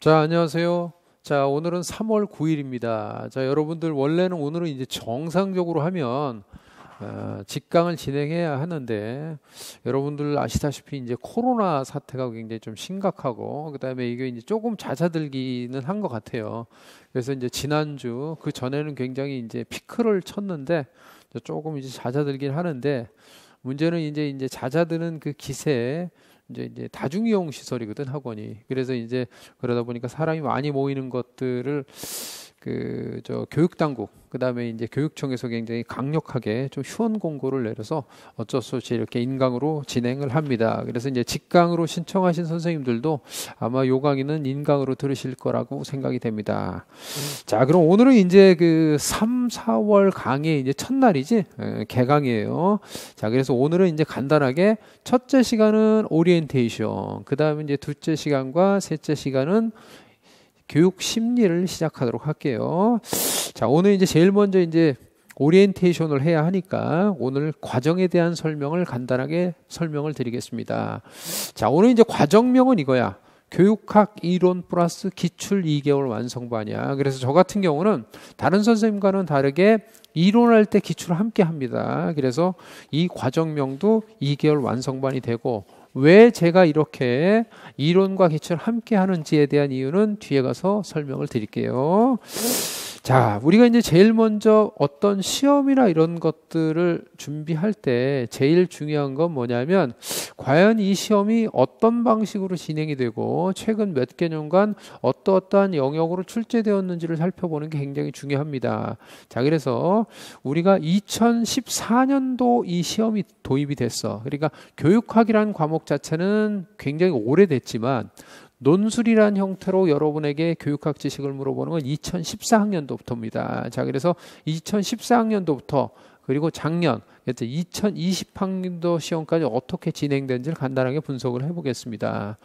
자, 안녕하세요. 자, 오늘은 3월 9일입니다. 자, 여러분들 원래는 오늘은 이제 정상적으로 하면 어, 직강을 진행해야 하는데 여러분들 아시다시피 이제 코로나 사태가 굉장히 좀 심각하고 그다음에 이게 이제 조금 잦아들기는 한 것 같아요. 그래서 이제 지난주 그 전에는 굉장히 이제 피크를 쳤는데 조금 이제 잦아들긴 하는데 문제는 이제 이제 잦아드는 그 기세에 이제 이제 다중이용 시설이거든 학원이. 그래서 이제 그러다 보니까 사람이 많이 모이는 것들을 그저 교육 당국 그다음에 이제 교육청에서 굉장히 강력하게 좀 휴원 공고를 내려서 어쩔 수 없이 이렇게 인강으로 진행을 합니다. 그래서 이제 직강으로 신청하신 선생님들도 아마 요 강의는 인강으로 들으실 거라고 생각이 됩니다. 음. 자, 그럼 오늘은 이제 그 3, 4월 강의 이제 첫날이지 예, 개강이에요. 자, 그래서 오늘은 이제 간단하게 첫째 시간은 오리엔테이션, 그다음에 이제 둘째 시간과 셋째 시간은 교육 심리를 시작하도록 할게요. 자, 오늘 이제 제일 먼저 이제 오리엔테이션을 해야 하니까 오늘 과정에 대한 설명을 간단하게 설명을 드리겠습니다. 자, 오늘 이제 과정명은 이거야. 교육학 이론 플러스 기출 2개월 완성반이야. 그래서 저 같은 경우는 다른 선생님과는 다르게 이론할 때 기출을 함께 합니다. 그래서 이 과정명도 2개월 완성반이 되고 왜 제가 이렇게 이론과 기출를 함께 하는지에 대한 이유는 뒤에 가서 설명을 드릴게요. 자, 우리가 이제 제일 먼저 어떤 시험이나 이런 것들을 준비할 때 제일 중요한 건 뭐냐면, 과연 이 시험이 어떤 방식으로 진행이 되고, 최근 몇 개년간 어떠어떠한 영역으로 출제되었는지를 살펴보는 게 굉장히 중요합니다. 자, 그래서 우리가 2014년도 이 시험이 도입이 됐어. 그러니까 교육학이라는 과목 자체는 굉장히 오래됐지만, 논술이란 형태로 여러분에게 교육학 지식을 물어보는 건 2014학년도부터입니다. 자, 그래서 2014학년도부터 그리고 작년 여튼 2020학년도 시험까지 어떻게 진행된지를 간단하게 분석을 해보겠습니다.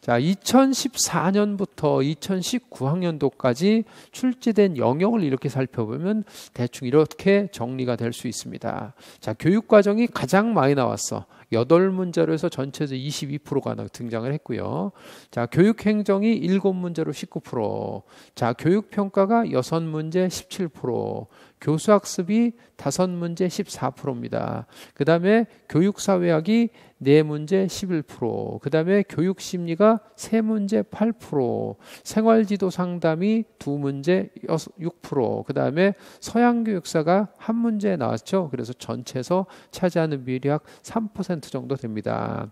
자, 2014년부터 2019학년도까지 출제된 영역을 이렇게 살펴보면 대충 이렇게 정리가 될 수 있습니다. 자, 교육과정이 가장 많이 나왔어. 8 문제로 해서 전체에서 22%가 등장을 했고요. 자, 교육행정이 7 문제로 19%, 자, 교육평가가 6 문제 17%, 교수학습이 5 문제 14%, 1입니다그 다음에 교육사회학이 4 문제 11%, 그 다음에 교육심리가 3 문제 8%, 생활지도 상담이 2 문제 6%, 그 다음에 서양교육사가 1 문제 나왔죠. 그래서 전체에서 차지하는 비율이 약 3% 정도 됩니다.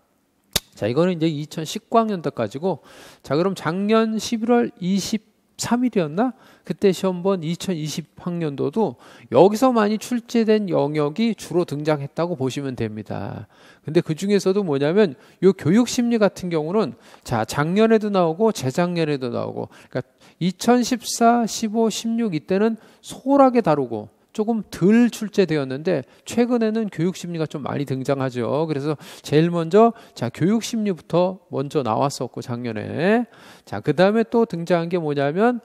자, 이거는 이제 2019학년도까지고, 자, 그럼 작년 11월 20 3일이었나? 그때 시험 본 2020학년도도 여기서 많이 출제된 영역이 주로 등장했다고 보시면 됩니다. 근데 그 중에서도 뭐냐면 요 교육 심리 같은 경우는 자, 작년에도 나오고 재작년에도 나오고 그러니까 2014, 15, 16 이때는 소홀하게 다루고 조금 덜 출제되었는데 최근에는 교육 심리가 좀 많이 등장하죠. 그래서 제일 먼저 자 교육 심리부터 먼저 나왔었고 작년에 자 그다음에 또 등장한 게 뭐냐면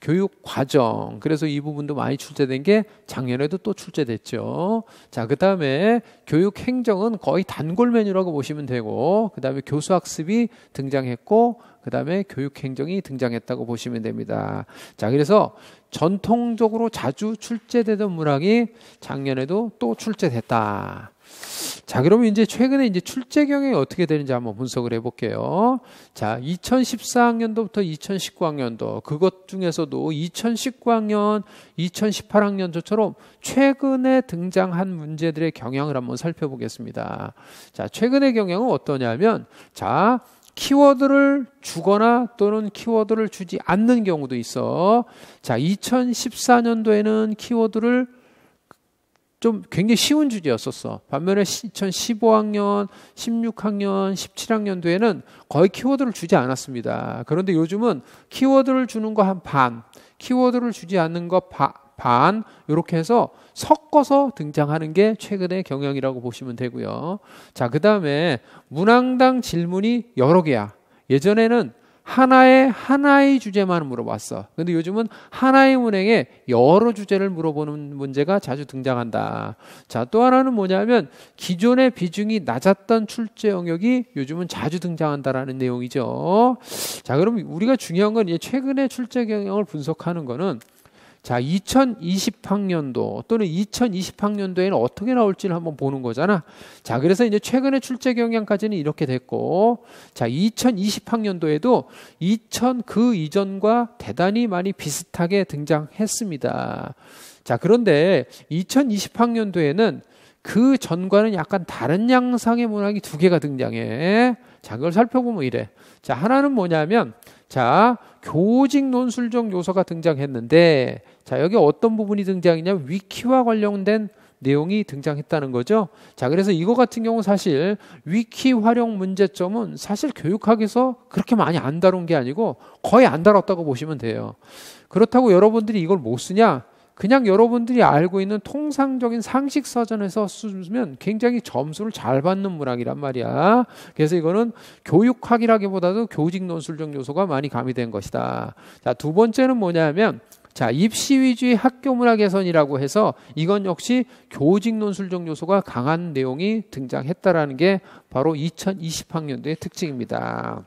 교육 과정. 그래서 이 부분도 많이 출제된 게 작년에도 또 출제됐죠. 자, 그 다음에 교육 행정은 거의 단골 메뉴라고 보시면 되고, 그 다음에 교수 학습이 등장했고, 그 다음에 교육 행정이 등장했다고 보시면 됩니다. 자, 그래서 전통적으로 자주 출제되던 문항이 작년에도 또 출제됐다. 자, 그러면 이제 최근에 이제 출제 경향이 어떻게 되는지 한번 분석을 해볼게요. 자, 2014학년도부터 2019학년도 그것 중에서도 2019학년, 2018학년도처럼 최근에 등장한 문제들의 경향을 한번 살펴보겠습니다. 자, 최근의 경향은 어떠냐면, 자, 키워드를 주거나 또는 키워드를 주지 않는 경우도 있어. 자, 2014년도에는 키워드를 좀 굉장히 쉬운 주제였었어. 반면에 2015학년, 16학년, 17학년도에는 거의 키워드를 주지 않았습니다. 그런데 요즘은 키워드를 주는 거 한 반, 키워드를 주지 않는 거 바, 반, 이렇게 해서 섞어서 등장하는 게 최근의 경향이라고 보시면 되고요. 자, 그 다음에 문항당 질문이 여러 개야. 예전에는 하나의 하나의 주제만 물어봤어. 근데 요즘은 하나의 문행에 여러 주제를 물어보는 문제가 자주 등장한다. 자, 또 하나는 뭐냐면 기존의 비중이 낮았던 출제 영역이 요즘은 자주 등장한다라는 내용이죠. 자, 그럼 우리가 중요한 건 이제 최근의 출제 경향을 분석하는 거는 자, 2020학년도 또는 2020학년도에는 어떻게 나올지를 한번 보는 거잖아. 자, 그래서 이제 최근에 출제 경향까지는 이렇게 됐고, 자, 2020학년도에도 2000 그 이전과 대단히 많이 비슷하게 등장했습니다. 자, 그런데 2020학년도에는 그 전과는 약간 다른 양상의 문항이 두 개가 등장해. 자, 그걸 살펴보면 이래. 자, 하나는 뭐냐면, 자, 교직 논술적 요소가 등장했는데, 자, 여기 어떤 부분이 등장했냐면, 위키와 관련된 내용이 등장했다는 거죠. 자, 그래서 이거 같은 경우 사실 위키 활용 문제점은 사실 교육학에서 그렇게 많이 안 다룬 게 아니고 거의 안 다뤘다고 보시면 돼요. 그렇다고 여러분들이 이걸 못 쓰냐? 그냥 여러분들이 알고 있는 통상적인 상식 서전에서 쓰면 굉장히 점수를 잘 받는 문학이란 말이야. 그래서 이거는 교육학이라기보다도 교직 논술적 요소가 많이 가미된 것이다. 자, 두 번째는 뭐냐면 자, 입시 위주의 학교 문화 개선이라고 해서 이건 역시 교직 논술적 요소가 강한 내용이 등장했다라는 게 바로 2020학년도의 특징입니다.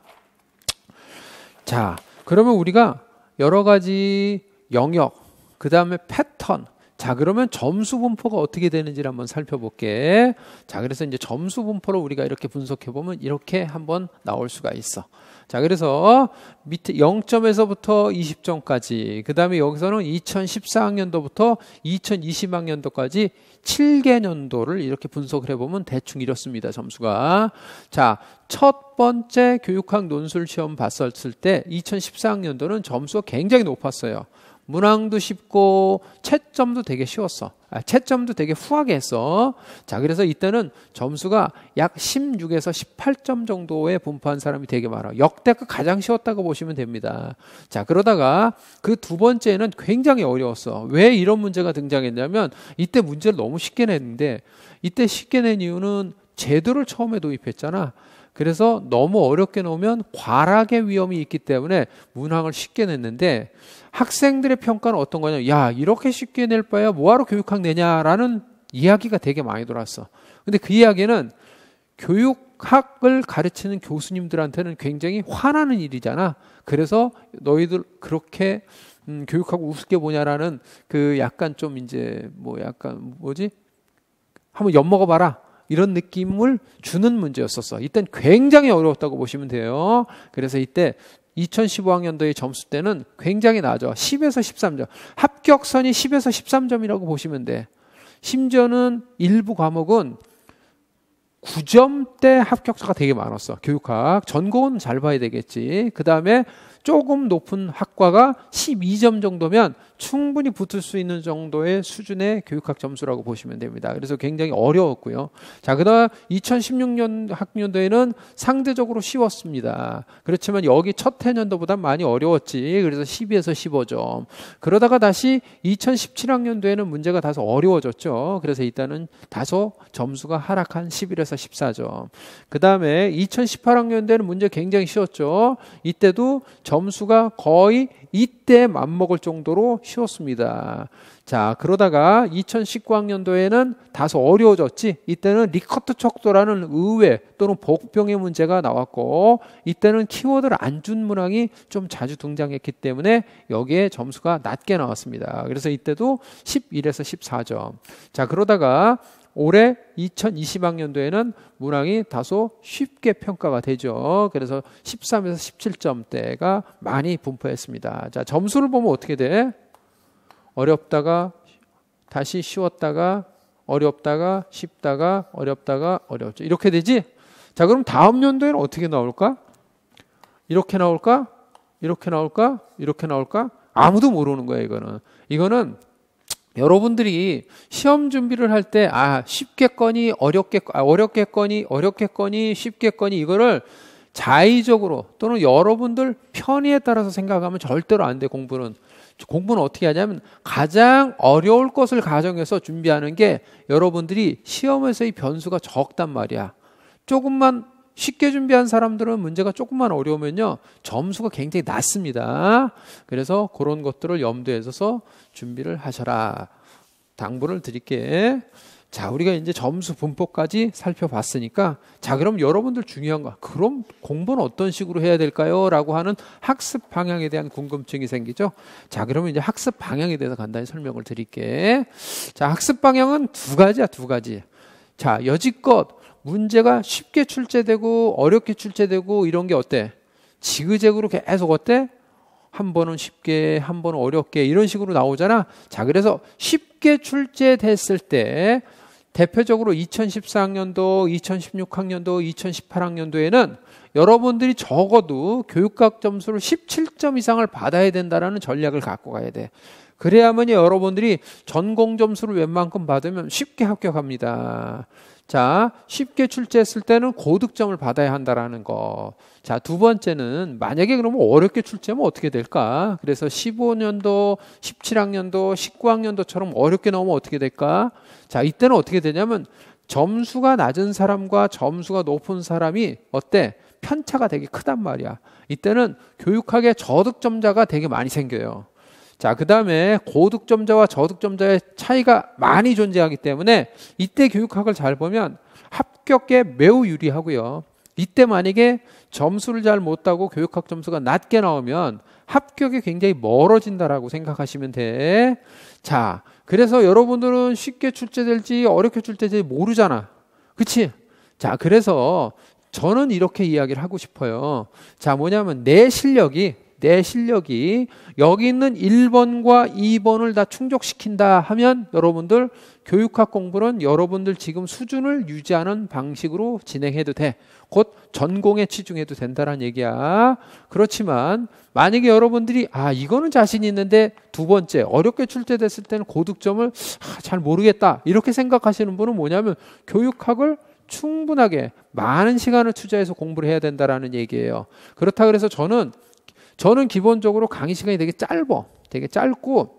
자, 그러면 우리가 여러 가지 영역 그 다음에 패턴. 자, 그러면 점수 분포가 어떻게 되는지를 한번 살펴볼게. 자, 그래서 이제 점수 분포로 우리가 이렇게 분석해보면 이렇게 한번 나올 수가 있어. 자, 그래서 밑에 0점에서부터 20점까지, 그 다음에 여기서는 2014학년도부터 2020학년도까지 7개년도를 이렇게 분석을 해보면 대충 이렇습니다, 점수가. 자, 첫 번째 교육학 논술 시험 봤었을 때 2014학년도는 점수가 굉장히 높았어요. 문항도 쉽고 채점도 되게 쉬웠어. 아, 채점도 되게 후하게 했어. 자, 그래서 이때는 점수가 약 16에서 18점 정도에 분포한 사람이 되게 많아. 역대급 가장 쉬웠다고 보시면 됩니다. 자, 그러다가 그 두 번째는 굉장히 어려웠어. 왜 이런 문제가 등장했냐면 이때 문제를 너무 쉽게 냈는데 이때 쉽게 낸 이유는 제도를 처음에 도입했잖아. 그래서 너무 어렵게 놓으면 과락의 위험이 있기 때문에 문항을 쉽게 냈는데 학생들의 평가는 어떤 거냐? 야 이렇게 쉽게 낼 바야 뭐하러 교육학 내냐라는 이야기가 되게 많이 돌았어. 근데 그 이야기는 교육학을 가르치는 교수님들한테는 굉장히 화나는 일이잖아. 그래서 너희들 그렇게 음, 교육하고 우습게 보냐라는 그 약간 좀 이제 뭐 약간 뭐지? 한번 엿 먹어봐라. 이런 느낌을 주는 문제였었어. 이땐 굉장히 어려웠다고 보시면 돼요. 그래서 이때 2015학년도의 점수 때는 굉장히 낮아. 10에서 13점. 합격선이 10에서 13점이라고 보시면 돼. 심지어는 일부 과목은 9점대 합격자가 되게 많았어. 교육학. 전공은 잘 봐야 되겠지. 그 다음에 조금 높은 학과가 12점 정도면 충분히 붙을 수 있는 정도의 수준의 교육학 점수라고 보시면 됩니다. 그래서 굉장히 어려웠고요. 자, 그다음 2016년 학년도에는 상대적으로 쉬웠습니다. 그렇지만 여기 첫 해년도보다 많이 어려웠지. 그래서 12에서 15점. 그러다가 다시 2017학년도에는 문제가 다소 어려워졌죠. 그래서 일단은 다소 점수가 하락한 11에서 14점. 그다음에 2018학년도에는 문제 굉장히 쉬웠죠. 이때도 점 점수가 거의 이때 맞먹을 정도로 쉬웠습니다. 자, 그러다가 2019학년도에는 다소 어려워졌지. 이때는 리커트 척도라는 의외 또는 복병의 문제가 나왔고 이때는 키워드를 안 준 문항이 좀 자주 등장했기 때문에 여기에 점수가 낮게 나왔습니다. 그래서 이때도 11에서 14점. 자, 그러다가 올해 2020학년도에는 문항이 다소 쉽게 평가가 되죠. 그래서 13에서 17점대가 많이 분포했습니다. 자, 점수를 보면 어떻게 돼? 어렵다가 다시 쉬웠다가 어렵다가 쉽다가 어렵다가 어렵죠. 이렇게 되지? 자, 그럼 다음 연도에는 어떻게 나올까? 이렇게 나올까? 이렇게 나올까? 이렇게 나올까? 아무도 모르는 거야, 이거는. 이거는 여러분들이 시험 준비를 할 때, 아, 쉽게거니어렵게 아, 어렵게거니어렵게거니쉽게거니 이거를 자의적으로 또는 여러분들 편의에 따라서 생각하면 절대로 안 돼, 공부는. 공부는 어떻게 하냐면 가장 어려울 것을 가정해서 준비하는 게 여러분들이 시험에서의 변수가 적단 말이야. 조금만 쉽게 준비한 사람들은 문제가 조금만 어려우면요 점수가 굉장히 낮습니다. 그래서 그런 것들을 염두에 두어서 준비를 하셔라. 당부를 드릴게. 자, 우리가 이제 점수 분포까지 살펴봤으니까 자, 그럼 여러분들 중요한 거. 그럼 공부는 어떤 식으로 해야 될까요? 라고 하는 학습 방향에 대한 궁금증이 생기죠. 자, 그러면 이제 학습 방향에 대해서 간단히 설명을 드릴게. 자, 학습 방향은 두 가지야, 두 가지. 자, 여지껏 문제가 쉽게 출제되고 어렵게 출제되고 이런 게 어때? 지그재그로 계속 어때? 한 번은 쉽게, 한 번은 어렵게 이런 식으로 나오잖아. 자, 그래서 쉽게 출제됐을 때 대표적으로 2014학년도, 2016학년도, 2018학년도에는 여러분들이 적어도 교육학 점수를 17점 이상을 받아야 된다라는 전략을 갖고 가야 돼. 그래야만이 여러분들이 전공 점수를 웬만큼 받으면 쉽게 합격합니다. 자, 쉽게 출제했을 때는 고득점을 받아야 한다라는 거. 자, 두 번째는 만약에 그러면 어렵게 출제하면 어떻게 될까? 그래서 15년도, 17학년도, 19학년도처럼 어렵게 나오면 어떻게 될까? 자, 이때는 어떻게 되냐면 점수가 낮은 사람과 점수가 높은 사람이 어때? 편차가 되게 크단 말이야. 이때는 교육학의 저득점자가 되게 많이 생겨요. 자, 그 다음에 고득점자와 저득점자의 차이가 많이 존재하기 때문에 이때 교육학을 잘 보면 합격에 매우 유리하고요. 이때 만약에 점수를 잘못 따고 교육학 점수가 낮게 나오면 합격이 굉장히 멀어진다라고 생각하시면 돼. 자, 그래서 여러분들은 쉽게 출제될지 어렵게 출제될지 모르잖아. 그치? 자, 그래서 저는 이렇게 이야기를 하고 싶어요. 자, 뭐냐면 내 실력이 내 실력이 여기 있는 1번과 2번을 다 충족시킨다 하면 여러분들 교육학 공부는 여러분들 지금 수준을 유지하는 방식으로 진행해도 돼. 곧 전공에 치중해도 된다는 얘기야. 그렇지만 만약에 여러분들이 아, 이거는 자신 있는데 두 번째 어렵게 출제됐을 때는 고득점을 아, 잘 모르겠다. 이렇게 생각하시는 분은 뭐냐면 교육학을 충분하게 많은 시간을 투자해서 공부를 해야 된다라는 얘기예요. 그렇다 그래서 저는 저는 기본적으로 강의 시간이 되게 짧어. 되게 짧고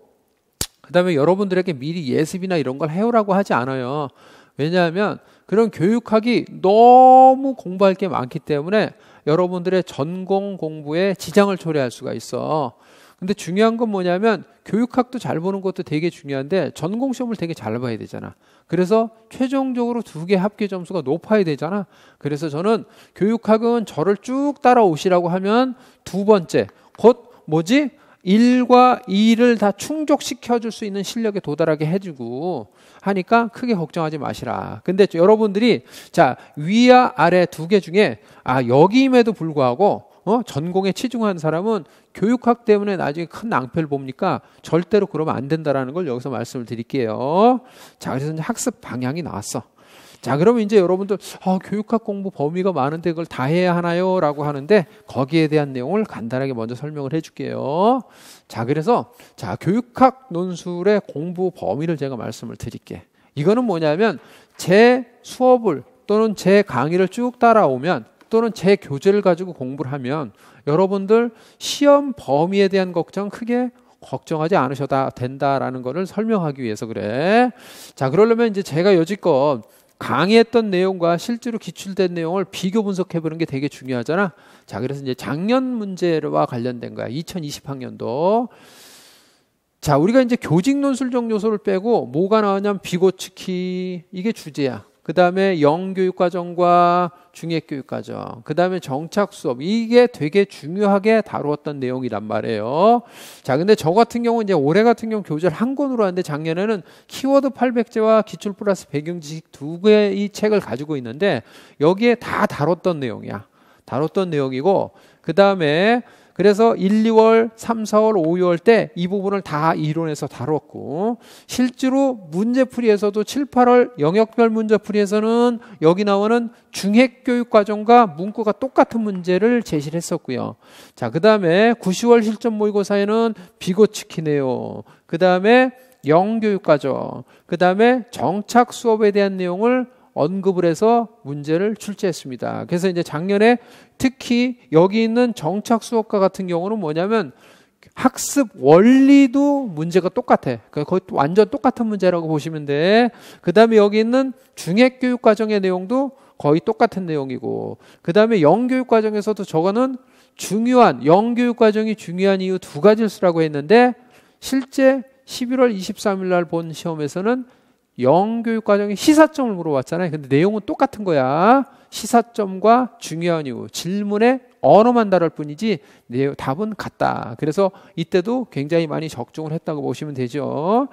그다음에 여러분들에게 미리 예습이나 이런 걸 해오라고 하지 않아요. 왜냐하면 그런 교육학이 너무 공부할 게 많기 때문에 여러분들의 전공 공부에 지장을 초래할 수가 있어. 근데 중요한 건 뭐냐면 교육학도 잘 보는 것도 되게 중요한데 전공 시험을 되게 잘 봐야 되잖아. 그래서 최종적으로 두 개 합계 점수가 높아야 되잖아. 그래서 저는 교육학은 저를 쭉 따라오시라고 하면 두 번째 곧 뭐지? 1과 2를 다 충족시켜 줄 수 있는 실력에 도달하게 해주고 하니까 크게 걱정하지 마시라. 근데 여러분들이 자, 위와 아래 두 개 중에 아, 여기임에도 불구하고 어? 전공에 치중한 사람은 교육학 때문에 나중에 큰 낭패를 봅니까? 절대로 그러면 안 된다라는 걸 여기서 말씀을 드릴게요. 자, 그래서 이제 학습 방향이 나왔어. 자, 그러면 이제 여러분들 아, 교육학 공부 범위가 많은데 그걸 다 해야 하나요?라고 하는데 거기에 대한 내용을 간단하게 먼저 설명을 해줄게요. 자, 그래서 자 교육학 논술의 공부 범위를 제가 말씀을 드릴게. 이거는 뭐냐면 제 수업을 또는 제 강의를 쭉 따라오면 또는 제 교재를 가지고 공부를 하면 여러분들 시험 범위에 대한 걱정 크게 걱정하지 않으셔도 된다라는 것을 설명하기 위해서 그래. 자, 그러려면 이제 제가 여지껏 강의했던 내용과 실제로 기출된 내용을 비교 분석해 보는 게 되게 중요하잖아. 자, 그래서 이제 작년 문제와 관련된 거야. 2020학년도. 자, 우리가 이제 교직 논술 적요소를 빼고 뭐가 나왔냐면 비고치키 이게 주제야. 그 다음에 영교육과정과 중액교육과정, 그 다음에 정착수업, 이게 되게 중요하게 다루었던 내용이란 말이에요. 자, 근데 저 같은 경우 이제 올해 같은 경우 교재를 한 권으로 하는데 작년에는 키워드 800제와 기출 플러스 배경지식 두 개의 책을 가지고 있는데 여기에 다 다뤘던 내용이야. 다뤘던 내용이고, 그 다음에 그래서 1, 2월, 3, 4월, 5, 6월 때 이 부분을 다 이론에서 다뤘고 실제로 문제풀이에서도 7, 8월 영역별 문제풀이에서는 여기 나오는 중핵 교육 과정과 문구가 똑같은 문제를 제시를 했었고요. 자, 그다음에 9, 10월 실전 모의고사에는 비고치키네요. 그다음에 영교육 과정, 그다음에 정착 수업에 대한 내용을 언급을 해서 문제를 출제했습니다. 그래서 이제 작년에 특히 여기 있는 정착 수업과 같은 경우는 뭐냐면 학습 원리도 문제가 똑같아. 그러니까 거의 완전 똑같은 문제라고 보시면 돼. 그 다음에 여기 있는 중핵교육 과정의 내용도 거의 똑같은 내용이고, 그 다음에 영교육 과정에서도 저거는 중요한, 영교육 과정이 중요한 이유 두 가지를 쓰라고 했는데, 실제 11월 23일 날 본 시험에서는 영교육 과정의 시사점을 물어봤잖아요. 근데 내용은 똑같은 거야. 시사점과 중요한 이유, 질문의 언어만 다를 뿐이지 내 답은 같다. 그래서 이때도 굉장히 많이 적중을 했다고 보시면 되죠.